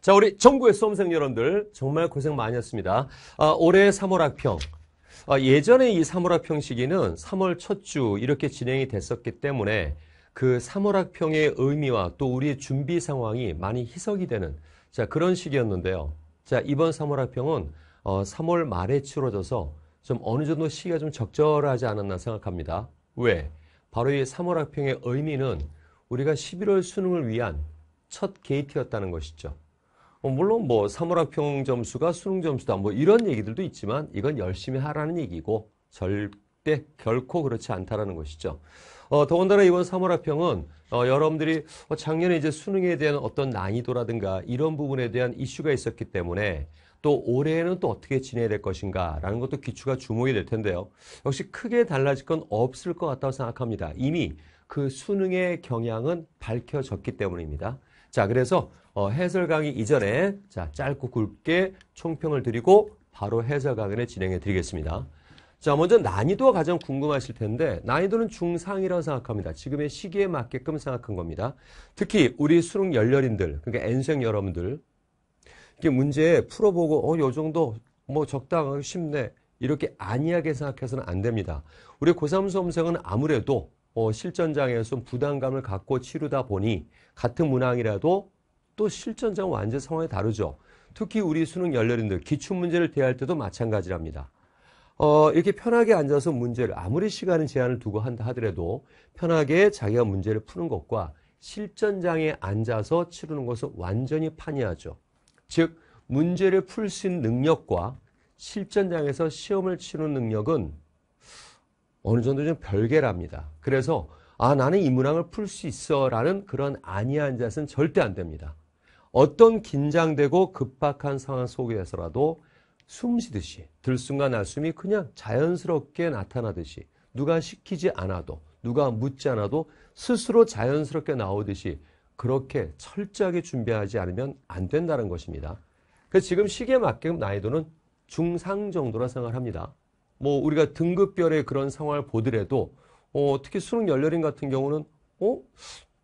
자, 우리 전국의 수험생 여러분들 정말 고생 많이 했습니다. 아, 올해 3월 학평. 아, 예전에 이 3월 학평 시기는 3월 첫 주 이렇게 진행이 됐었기 때문에 그 3월 학평의 의미와 또 우리의 준비 상황이 많이 희석이 되는 자, 그런 시기였는데요. 자, 이번 3월 학평은 어, 3월 말에 치러져서 좀 어느 정도 시기가 좀 적절하지 않았나 생각합니다. 왜? 바로 이 3월 학평의 의미는 우리가 11월 수능을 위한 첫 게이트였다는 것이죠. 어, 물론 뭐 사물학평 점수가 수능 점수다 뭐 이런 얘기들도 있지만 이건 열심히 하라는 얘기고 절대 결코 그렇지 않다라는 것이죠. 어, 더군다나 이번 사물학평은 어, 여러분들이 어, 작년에 이제 수능에 대한 어떤 난이도라든가 이런 부분에 대한 이슈가 있었기 때문에 또 올해에는 또 어떻게 지내야 될 것인가라는 것도 기초가 주목이 될 텐데요. 역시 크게 달라질 건 없을 것 같다고 생각합니다. 이미 그 수능의 경향은 밝혀졌기 때문입니다. 자, 그래서 어, 해설 강의 이전에 자, 짧고 굵게 총평을 드리고 바로 해설 강의를 진행해 드리겠습니다. 자, 먼저 난이도가 가장 궁금하실 텐데 난이도는 중상이라고 생각합니다. 지금의 시기에 맞게끔 생각한 겁니다. 특히 우리 수능 열렬인들, 그러니까 N생 여러분들 이게 문제 풀어보고 어, 요 정도 뭐 적당하고 쉽네 이렇게 안이하게 생각해서는 안 됩니다. 우리 고3 수험생은 아무래도 어, 실전장에서 부담감을 갖고 치르다 보니 같은 문항이라도 또 실전장 완전 상황이 다르죠. 특히 우리 수능 열렬인들 기출 문제를 대할 때도 마찬가지랍니다. 어, 이렇게 편하게 앉아서 문제를 아무리 시간을 제한을 두고 한다 하더라도 편하게 자기가 문제를 푸는 것과 실전장에 앉아서 치르는 것은 완전히 판이하죠. 즉 문제를 풀 수 있는 능력과 실전장에서 시험을 치르는 능력은 어느 정도 좀 별개랍니다. 그래서 아 나는 이 문항을 풀 수 있어라는 그런 아니한 자세는 절대 안 됩니다. 어떤 긴장되고 급박한 상황 속에서라도 숨쉬듯이 들숨과 날숨이 그냥 자연스럽게 나타나듯이 누가 시키지 않아도 누가 묻지 않아도 스스로 자연스럽게 나오듯이 그렇게 철저하게 준비하지 않으면 안 된다는 것입니다. 그 지금 시기에 맞게끔 난이도는 중상 정도라 생각을 합니다. 뭐 우리가 등급별의 그런 상황을 보더라도 어, 특히 수능 열렬인 같은 경우는 어?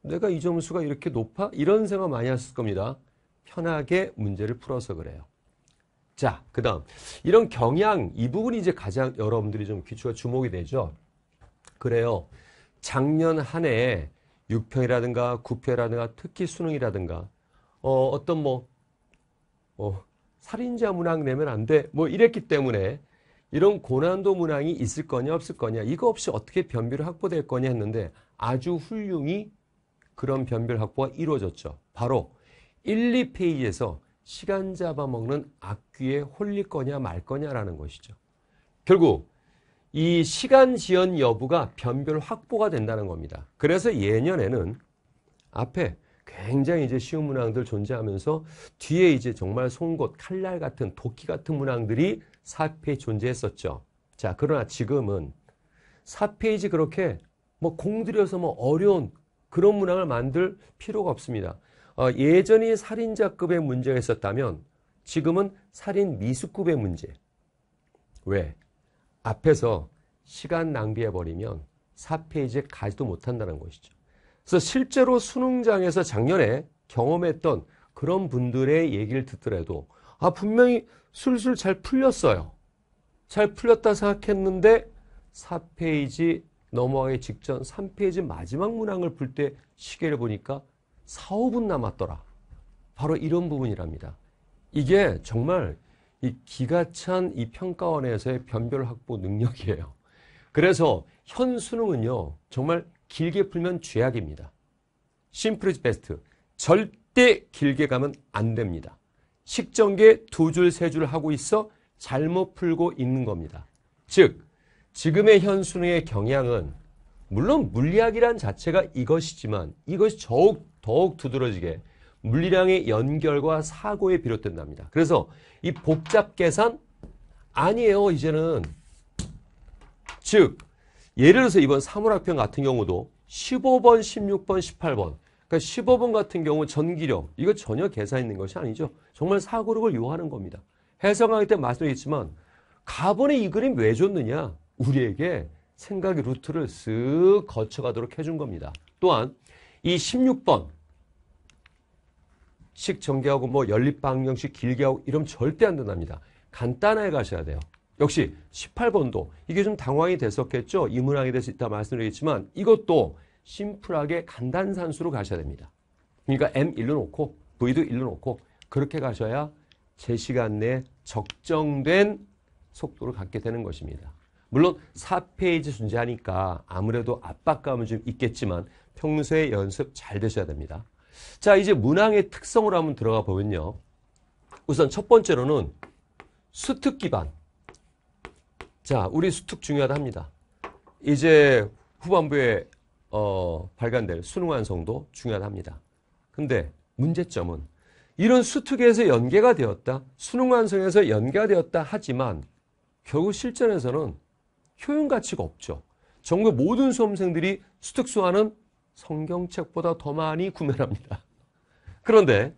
내가 이 점수가 이렇게 높아? 이런 생각 많이 했을 겁니다. 편하게 문제를 풀어서 그래요. 자, 그 다음. 이런 경향, 이 부분이 이제 가장 여러분들이 좀 귀추가 주목이 되죠. 그래요. 작년 한 해에 6평이라든가 9평이라든가 특히 수능이라든가, 어, 어떤 뭐, 어, 살인자 문항 내면 안 돼. 뭐 이랬기 때문에 이런 고난도 문항이 있을 거냐 없을 거냐 이거 없이 어떻게 변비를 확보될 거냐 했는데 아주 훌륭히 그런 변비를 확보가 이루어졌죠. 바로 1, 2페이지에서 시간 잡아먹는 악귀에 홀릴 거냐 말 거냐라는 것이죠. 결국 이 시간 지연 여부가 변별 확보가 된다는 겁니다. 그래서 예년에는 앞에 굉장히 이제 쉬운 문항들 존재하면서 뒤에 이제 정말 송곳, 칼날 같은 도끼 같은 문항들이 4페이지 존재했었죠. 자, 그러나 지금은 4페이지 그렇게 뭐 공들여서 뭐 어려운 그런 문항을 만들 필요가 없습니다. 어, 예전이 살인자급의 문제가 있었다면 지금은 살인 미수급의 문제. 왜? 앞에서 시간 낭비해버리면 4페이지에 가지도 못한다는 것이죠. 그래서 실제로 수능장에서 작년에 경험했던 그런 분들의 얘기를 듣더라도 아 분명히 술술 잘 풀렸어요. 잘 풀렸다 생각했는데 4페이지 넘어가기 직전 3페이지 마지막 문항을 풀 때 시계를 보니까 4, 5분 남았더라. 바로 이런 부분이랍니다. 이게 정말 이 기가 찬 이 평가원에서의 변별 확보 능력이에요. 그래서 현 수능은요. 정말 길게 풀면 죄악입니다. 심플 이즈 베스트. 절대 길게 가면 안 됩니다. 식전계 두 줄, 세 줄 하고 있어 잘못 풀고 있는 겁니다. 즉, 지금의 현수능의 경향은 물론 물리학이란 자체가 이것이지만 이것이 더욱 더욱 두드러지게 물리량의 연결과 사고에 비롯된답니다. 그래서 이 복잡 계산 아니에요 이제는 즉 예를 들어서 이번 사물학평 같은 경우도 15번, 16번, 18번 그러니까 15번 같은 경우 전기력 이거 전혀 계산 있는 것이 아니죠. 정말 사고력을 요하는 겁니다. 해석하기 때 말씀드렸지만 가번에 이 그림 왜 줬느냐 우리에게 생각의 루트를 쓱 거쳐가도록 해준 겁니다. 또한 이 16번 식 전개하고 뭐 연립 방정식 길게 하고 이러면 절대 안 된답니다. 간단하게 가셔야 돼요. 역시 18번도 이게 좀 당황이 됐었겠죠. 이 문항에 대해서 이따 말씀드리겠지만 이것도 심플하게 간단산수로 가셔야 됩니다. 그러니까 M 1로 놓고 V도 1로 놓고 그렇게 가셔야 제 시간 내에 적정된 속도를 갖게 되는 것입니다. 물론 4페이지 존재하니까 아무래도 압박감은 좀 있겠지만 평소에 연습 잘 되셔야 됩니다. 자 이제 문항의 특성으로 한번 들어가 보면요. 우선 첫 번째로는 수특 기반 자, 우리 수특 중요하다 합니다. 이제 후반부에 어, 발간될 수능 완성도 중요하다 합니다. 근데 문제점은 이런 수특에서 연계가 되었다, 수능 완성에서 연계가 되었다 하지만 결국 실전에서는 효용 가치가 없죠. 전국 모든 수험생들이 수특 수화는 성경책보다 더 많이 구매합니다. 그런데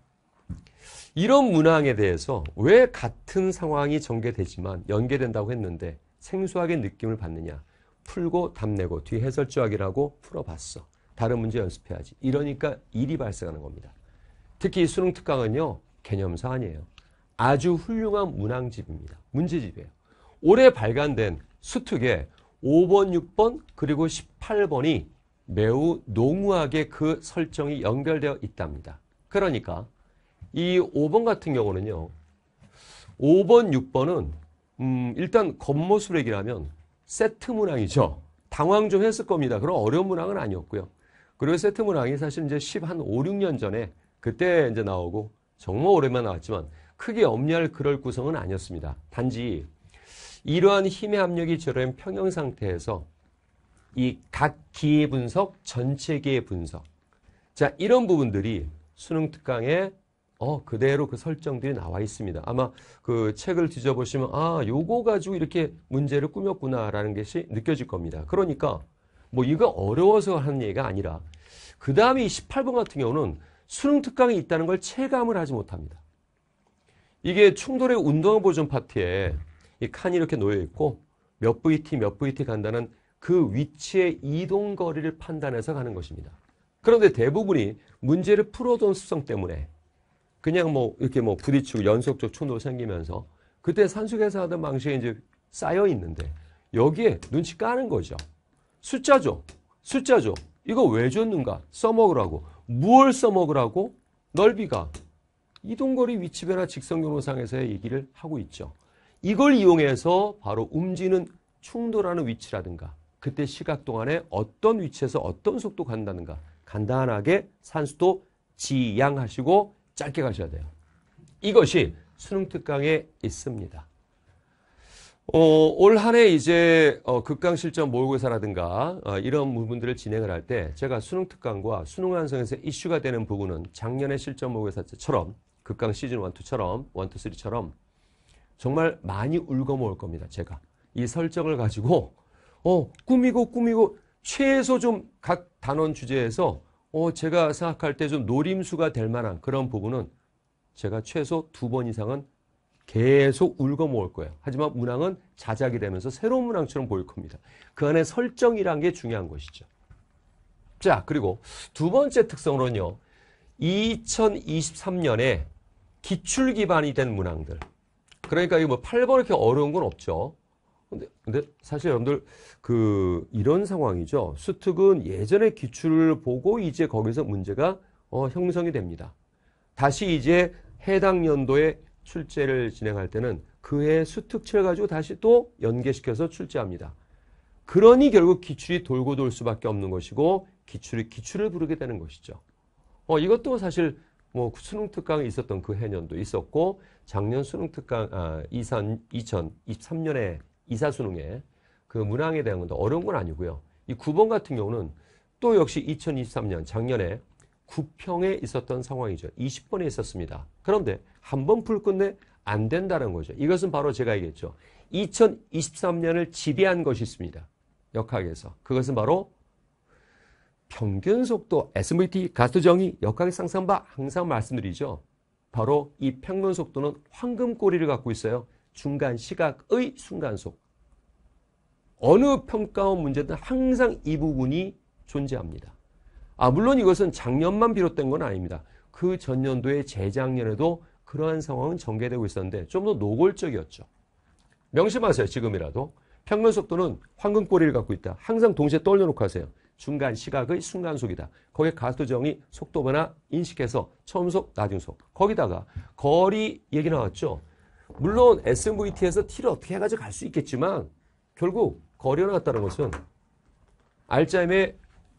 이런 문항에 대해서 왜 같은 상황이 전개되지만 연계된다고 했는데 생소하게 느낌을 받느냐. 풀고 답내고 뒤에 해설조학이라고 풀어봤어. 다른 문제 연습해야지. 이러니까 일이 발생하는 겁니다. 특히 수능 특강은요. 개념사 아니에요. 아주 훌륭한 문항집입니다. 문제집이에요. 올해 발간된 수특에 5번, 6번 그리고 18번이 매우 농후하게 그 설정이 연결되어 있답니다. 그러니까 이 5번 같은 경우는요. 5번, 6번은 음, 일단 겉모술액이라면 세트 문항이죠. 당황 좀 했을 겁니다. 그런 어려운 문항은 아니었고요. 그리고 세트 문항이 사실 이제 10 한 5, 6년 전에 그때 이제 나오고 정말 오랜만에 나왔지만 크게 염려할 그럴 구성은 아니었습니다. 단지 이러한 힘의 압력이 저로인 평형 상태에서 이 각 기의 분석, 전체 기의 분석. 자, 이런 부분들이 수능 특강에 어, 그대로 그 설정들이 나와 있습니다. 아마 그 책을 뒤져보시면, 아, 요거 가지고 이렇게 문제를 꾸몄구나라는 것이 느껴질 겁니다. 그러니까, 뭐, 이거 어려워서 하는 얘기가 아니라, 그 다음에 18번 같은 경우는 수능 특강이 있다는 걸 체감을 하지 못합니다. 이게 충돌의 운동화 보존 파트에이 칸이 이렇게 놓여있고, 몇 VT, 몇 VT 간다는 그 위치의 이동 거리를 판단해서 가는 것입니다. 그런데 대부분이 문제를 풀어둔 수성 때문에 그냥 뭐 이렇게 뭐 부딪히고 연속적 촌도 생기면서 그때 산수계산 하던 방식에 이제 쌓여 있는데 여기에 눈치 까는 거죠. 숫자 죠 숫자 죠 이거 왜 줬는가? 써먹으라고. 무얼 써먹으라고? 넓이가 이동거리 위치 변화 직선 경로상에서의 얘기를 하고 있죠. 이걸 이용해서 바로 움직이는 충돌하는 위치라든가 그때 시각 동안에 어떤 위치에서 어떤 속도 간다든가 간단하게 산수도 지양하시고 짧게 가셔야 돼요. 이것이 수능 특강에 있습니다. 어, 올한 해 이제 어, 극강 실전 모의고사라든가 어, 이런 부분들을 진행을 할 때 제가 수능 특강과 수능 완성에서 이슈가 되는 부분은 작년의 실전 모의고사처럼 극강 시즌 1, 2처럼 1, 2, 3처럼 정말 많이 울고 먹을 겁니다. 제가 이 설정을 가지고 어, 꾸미고 꾸미고 최소 좀 각 단원 주제에서 어, 제가 생각할 때 좀 노림수가 될 만한 그런 부분은 제가 최소 두 번 이상은 계속 울고 먹을 거예요. 하지만 문항은 자작이 되면서 새로운 문항처럼 보일 겁니다. 그 안에 설정이란 게 중요한 것이죠. 자, 그리고 두 번째 특성으로는요. 2023년에 기출 기반이 된 문항들. 그러니까 이뭐 8번 이렇게 어려운 건 없죠. 근데, 근데 사실 여러분들 그 이런 상황이죠. 수특은 예전에 기출을 보고 이제 거기서 문제가 어, 형성이 됩니다. 다시 이제 해당 연도에 출제를 진행할 때는 그해 수특치를 가지고 다시 또 연계시켜서 출제합니다. 그러니 결국 기출이 돌고 돌 수밖에 없는 것이고 기출이 기출을 부르게 되는 것이죠. 어, 이것도 사실 뭐 수능 특강이 있었던 그 해년도 있었고 작년 수능 특강 아, 2023년에 이사수능에 그 문항에 대한 건데 어려운 건 아니고요. 이 9번 같은 경우는 또 역시 2023년 작년에 9평에 있었던 상황이죠. 20번에 있었습니다. 그런데 한 번 풀 끝내 안 된다는 거죠. 이것은 바로 제가 얘기했죠. 2023년을 지배한 것이 있습니다. 역학에서. 그것은 바로 평균 속도 SVT 가스 정의 역학의 상상바 항상 말씀드리죠. 바로 이 평균 속도는 황금 꼬리를 갖고 있어요. 중간 시각의 순간속 어느 평가원 문제든 항상 이 부분이 존재합니다. 아 물론 이것은 작년만 비롯된 건 아닙니다. 그 전년도에 재작년에도 그러한 상황은 전개되고 있었는데 좀 더 노골적이었죠. 명심하세요. 지금이라도. 평균 속도는 황금 꼬리를 갖고 있다. 항상 동시에 떠올려놓고 하세요. 중간 시각의 순간속이다. 거기에 가수정이 속도 변화 인식해서 처음속, 나중속. 거기다가 거리 얘기 나왔죠. 물론 SMVT에서 T를 어떻게 해가지고 갈 수 있겠지만 결국 거려놨다는 것은 알짜임의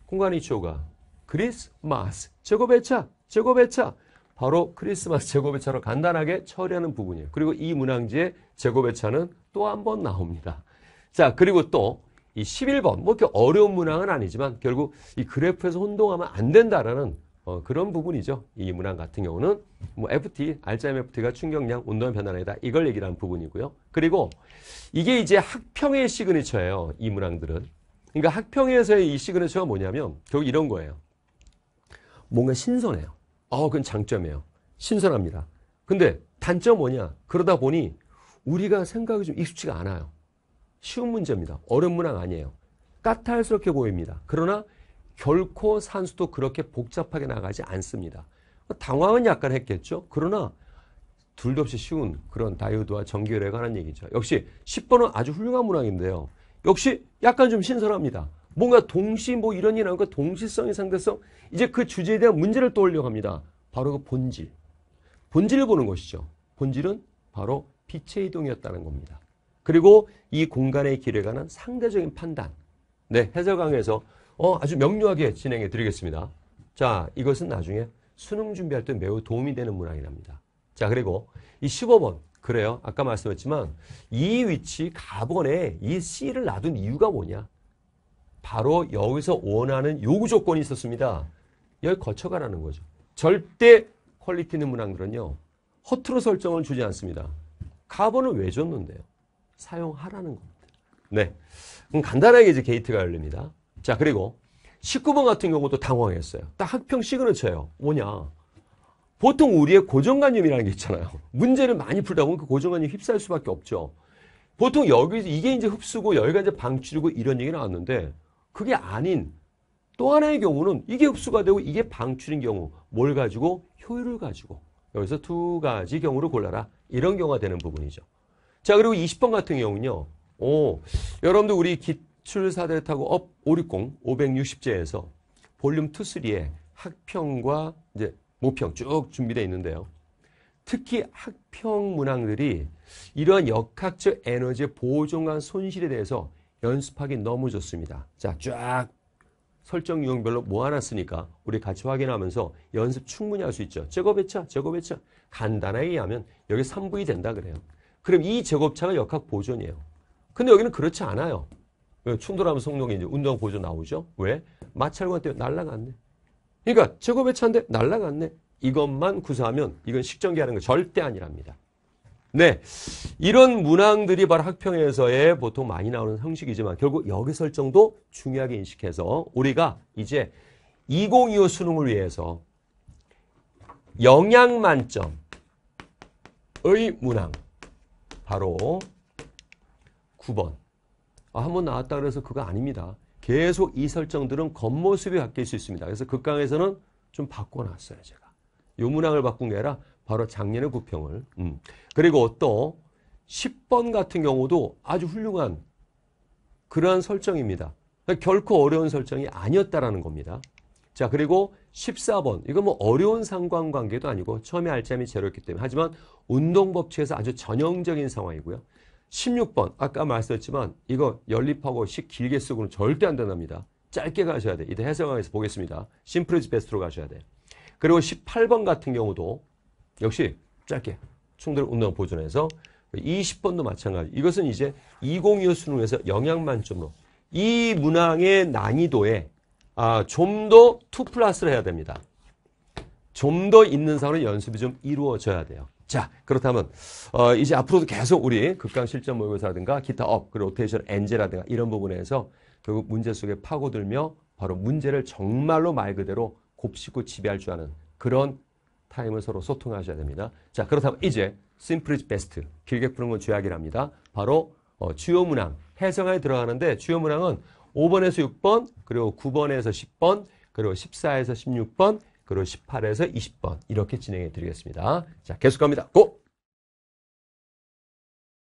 공간이치가 크리스마스 제곱의 차, 제곱의 차 바로 크리스마스 제곱의 차로 간단하게 처리하는 부분이에요. 그리고 이문항지의 제곱의 차는 또 한 번 나옵니다. 자 그리고 또 이 11번 뭐 이렇게 어려운 문항은 아니지만 결국 이 그래프에서 혼동하면 안 된다라는 어, 그런 부분이죠. 이 문항 같은 경우는 뭐 FT, RMFT가 충격량, 온도와 변화에다 이걸 얘기하는 부분이고요. 그리고 이게 이제 학평의 시그니처예요. 이 문항들은. 그러니까 학평에서의 이 시그니처가 뭐냐면 결국 이런 거예요. 뭔가 신선해요. 어, 그건 장점이에요. 신선합니다. 근데 단점 뭐냐? 그러다 보니 우리가 생각이 좀 익숙치가 않아요. 쉬운 문제입니다. 어려운 문항 아니에요. 까탈스럽게 보입니다. 그러나 결코 산수도 그렇게 복잡하게 나가지 않습니다. 당황은 약간 했겠죠. 그러나 둘도 없이 쉬운 그런 다이오드와 전기열에 관한 얘기죠. 역시 10번은 아주 훌륭한 문항인데요. 역시 약간 좀 신선합니다. 뭔가 동시 뭐 이런 일나오니 동시성의 상대성 이제 그 주제에 대한 문제를 떠올려 갑니다 바로 그 본질. 본질을 보는 것이죠. 본질은 바로 빛의 이동이었다는 겁니다. 그리고 이 공간의 길에 관한 상대적인 판단. 네, 해설 강의에서 어, 아주 명료하게 진행해 드리겠습니다. 자, 이것은 나중에 수능 준비할 때 매우 도움이 되는 문항이 납니다. 자, 그리고 이 15번. 그래요. 아까 말씀했지만 이 위치 가번에 이 C를 놔둔 이유가 뭐냐? 바로 여기서 원하는 요구 조건이 있었습니다. 여기 거쳐가라는 거죠. 절대 퀄리티 있는 문항들은요. 허투루 설정을 주지 않습니다. 가번을 왜 줬는데요? 사용하라는 겁니다. 네. 그럼 간단하게 이제 게이트가 열립니다. 자, 그리고 19번 같은 경우도 당황했어요. 딱학평 시그널 쳐요. 뭐냐. 보통 우리의 고정관념이라는 게 있잖아요. 문제를 많이 풀다 보면 그 고정관념이 휩싸 수밖에 없죠. 보통 여기 서 이게 이제 흡수고 여기가 이제 방출이고 이런 얘기 나왔는데 그게 아닌 또 하나의 경우는 이게 흡수가 되고 이게 방출인 경우 뭘 가지고 효율을 가지고 여기서 두 가지 경우를 골라라 이런 경우가 되는 부분이죠. 자 그리고 20번 같은 경우는요. 오 여러분들 우리 기, 출사대를 타고 업 560, 560제에서 볼륨 2, 3에 학평과 이제 모평 쭉 준비되어 있는데요. 특히 학평 문항들이 이러한 역학적 에너지의 보존과 손실에 대해서 연습하기 너무 좋습니다. 자, 쫙 설정 유형별로 모아놨으니까 우리 같이 확인하면서 연습 충분히 할 수 있죠. 제곱배차, 제곱배차. 간단하게 하면 여기 3부이 된다 그래요. 그럼 이 제곱차가 역학 보존이에요. 근데 여기는 그렇지 않아요. 예, 충돌하면 성능이 이제 운동 보조 나오죠. 왜? 마찰관 때문에 날라갔네. 그러니까 제곱의 차인데 날라갔네. 이것만 구사하면 이건 식전기 하는 거 절대 아니랍니다. 네. 이런 문항들이 바로 학평에서의 보통 많이 나오는 형식이지만 결국 여기 설정도 중요하게 인식해서 우리가 이제 2025 수능을 위해서 영양 만점의 문항 바로 9번 아, 한번 나왔다 그래서 그거 아닙니다. 계속 이 설정들은 겉모습이 바뀔 수 있습니다. 그래서 극강에서는 좀 바꿔놨어요, 제가. 요 문항을 바꾼 게 아니라 바로 작년의 구평을. 음. 그리고 또 10번 같은 경우도 아주 훌륭한 그러한 설정입니다. 그러니까 결코 어려운 설정이 아니었다라는 겁니다. 자, 그리고 14번. 이거 뭐 어려운 상관관계도 아니고 처음에 알짜미이 제로였기 때문에. 하지만 운동법칙에서 아주 전형적인 상황이고요. 16번 아까 말씀드렸지만 이거 연립하고 식 길게 쓰고는 절대 안 된답니다. 짧게 가셔야 돼. 이때 해설강에서 보겠습니다. 심플즈 베스트로 가셔야 돼. 그리고 18번 같은 경우도 역시 짧게 충돌 운동을 보존해서 20번도 마찬가지. 이것은 이제 2025 수능에서 영향 만점으로 이 문항의 난이도에 아, 좀더 투 플러스를 해야 됩니다. 좀 더 있는 사람은 연습이 좀 이루어져야 돼요. 자, 그렇다면 어, 이제 앞으로도 계속 우리 극강 실전 모의고사라든가 기타 업, 그리고 로테이션 엔제라든가 이런 부분에서 결국 문제 속에 파고들며 바로 문제를 정말로 말 그대로 곱씹고 지배할 줄 아는 그런 타임을 서로 소통하셔야 됩니다. 자, 그렇다면 이제 심플 m p l e is best. 길게 푸는 건 죄악이랍니다. 바로 어, 주요 문항, 해석에 들어가는데 주요 문항은 5번에서 6번, 그리고 9번에서 10번, 그리고 14에서 16번, 그리고 18에서 20번 이렇게 진행해 드리겠습니다. 자, 계속 갑니다. 고!